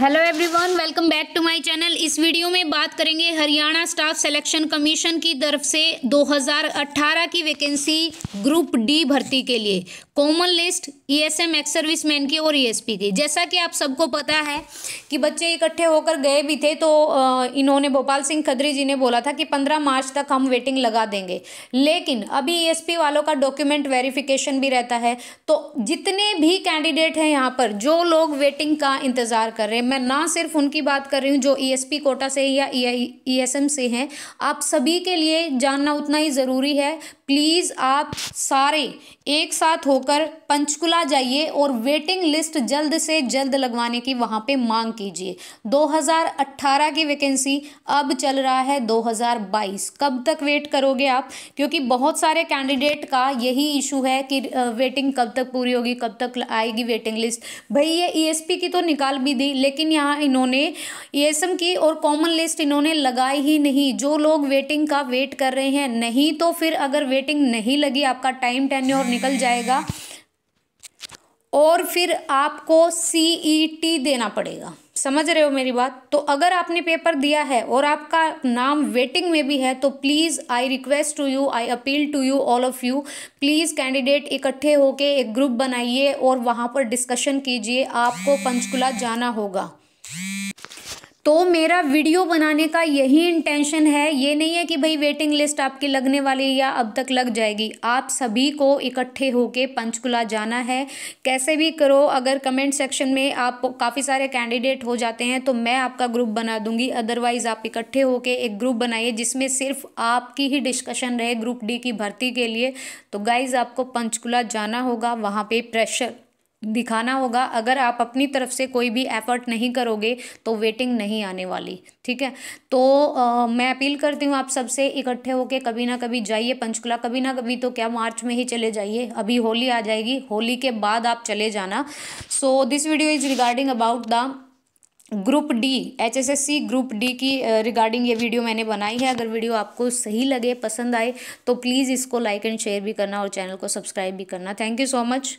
hello everyone welcome back to my channel इस video में बात करेंगे हरियाणा स्टाफ सिलेक्शन कमीशन की तरफ से 2018 की वैकेंसी ग्रुप डी भर्ती के लिए common list ESM ex service man की और ईएसपी e की जैसा कि आप सबको पता है कि बच्चे इकट्ठे होकर गए भी थे तो इन्होंने भोपाल सिंह खदरी जी ने बोला था कि पंद्रह मार्च तक हम वेटिंग लगा देंगे लेकिन अभी ई e वालों का डॉक्यूमेंट वेरिफिकेशन भी रहता है तो जितने भी कैंडिडेट हैं यहाँ पर जो लोग वेटिंग का इंतज़ार कर रहे हैं मैं ना सिर्फ उनकी बात कर रही हूँ जो ईएसपी e कोटा से या ईएसएम e e से हैं आप सभी के लिए जानना उतना ही ज़रूरी है प्लीज़ आप सारे एक साथ होकर पंचकुला जाइए और वेटिंग लिस्ट जल्द से जल्द लगवाने की वहाँ पे मांग कीजिए 2018 की वैकेंसी अब चल रहा है 2022 कब तक वेट करोगे आप क्योंकि बहुत सारे कैंडिडेट का यही इशू है कि वेटिंग कब तक पूरी होगी कब तक आएगी वेटिंग लिस्ट भाई ये ई की तो निकाल भी दी लेकिन लेकिन यहाँ इन्होंने ईएसएम की और कॉमन लिस्ट इन्होंने लगाई ही नहीं जो लोग वेटिंग का वेट कर रहे हैं नहीं तो फिर अगर वेटिंग नहीं लगी आपका टाइम और निकल जाएगा और फिर आपको सी e देना पड़ेगा समझ रहे हो मेरी बात तो अगर आपने पेपर दिया है और आपका नाम वेटिंग में भी है तो please I request to you I appeal to you all of you please candidate इकट्ठे होके एक ग्रुप बनाइए और वहाँ पर डिस्कशन कीजिए आपको पंचकुला जाना होगा तो मेरा वीडियो बनाने का यही इंटेंशन है ये नहीं है कि भाई वेटिंग लिस्ट आपके लगने वाली या अब तक लग जाएगी आप सभी को इकट्ठे होके पंचकुला जाना है कैसे भी करो अगर कमेंट सेक्शन में आप काफ़ी सारे कैंडिडेट हो जाते हैं तो मैं आपका ग्रुप बना दूंगी अदरवाइज़ आप इकट्ठे होके एक ग्रुप बनाइए जिसमें सिर्फ आपकी ही डिस्कशन रहे ग्रुप डी की भर्ती के लिए तो गाइज़ आपको पंचकूला जाना होगा वहाँ पर प्रेशर दिखाना होगा अगर आप अपनी तरफ से कोई भी एफर्ट नहीं करोगे तो वेटिंग नहीं आने वाली ठीक है तो आ, मैं अपील करती हूँ आप सबसे इकट्ठे होके कभी ना कभी जाइए पंचकुला कभी ना कभी तो क्या मार्च में ही चले जाइए अभी होली आ जाएगी होली के बाद आप चले जाना so this video is regarding about the group D H S S C group D की रिगार्डिंग ये वीडियो मैंने बनाई है अगर वीडियो आपको सही लगे पसंद आए तो प्लीज़ इसको लाइक एंड शेयर भी करना और चैनल को सब्सक्राइब भी करना थैंक यू सो मच